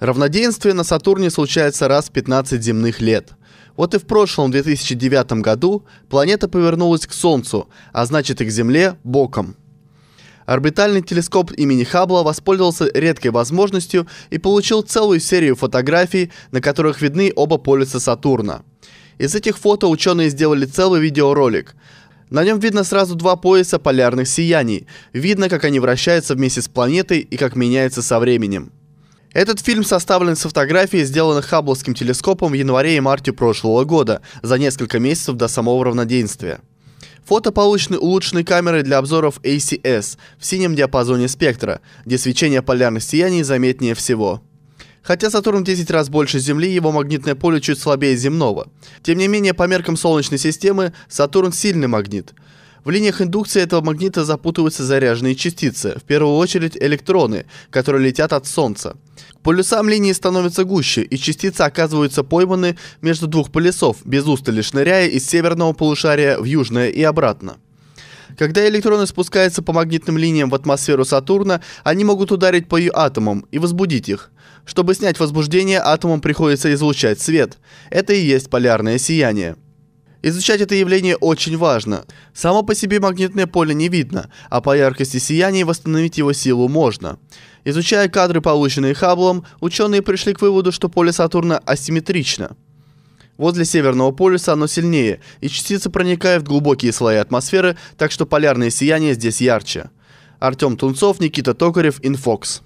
Равноденствие на Сатурне случается раз в 15 земных лет. Вот и в прошлом 2009 году планета повернулась к Солнцу, а значит и к Земле боком. Орбитальный телескоп имени Хаббла воспользовался редкой возможностью и получил целую серию фотографий, на которых видны оба полюса Сатурна. Из этих фото ученые сделали целый видеоролик. На нем видно сразу два пояса полярных сияний. Видно, как они вращаются вместе с планетой и как меняются со временем. Этот фильм составлен с фотографий, сделанных Хаббловским телескопом в январе и марте прошлого года, за несколько месяцев до самого равноденствия. Фото получены улучшенной камерой для обзоров ACS в синем диапазоне спектра, где свечение полярных сияний заметнее всего. Хотя Сатурн в 10 раз больше Земли, его магнитное поле чуть слабее земного. Тем не менее, по меркам Солнечной системы, Сатурн сильный магнит – в линиях индукции этого магнита запутываются заряженные частицы, в первую очередь электроны, которые летят от Солнца. К полюсам линии становятся гуще, и частицы оказываются пойманы между двух полюсов, без устали шныряя из северного полушария в южное и обратно. Когда электроны спускаются по магнитным линиям в атмосферу Сатурна, они могут ударить по ее атомам и возбудить их. Чтобы снять возбуждение, атомам приходится излучать свет. Это и есть полярное сияние. Изучать это явление очень важно. Само по себе магнитное поле не видно, а по яркости сияния восстановить его силу можно. Изучая кадры, полученные Хабблом, ученые пришли к выводу, что поле Сатурна асимметрично. Возле Северного полюса оно сильнее, и частицы проникают в глубокие слои атмосферы, так что полярное сияние здесь ярче. Артем Тунцов, Никита Токарев, Инфокс.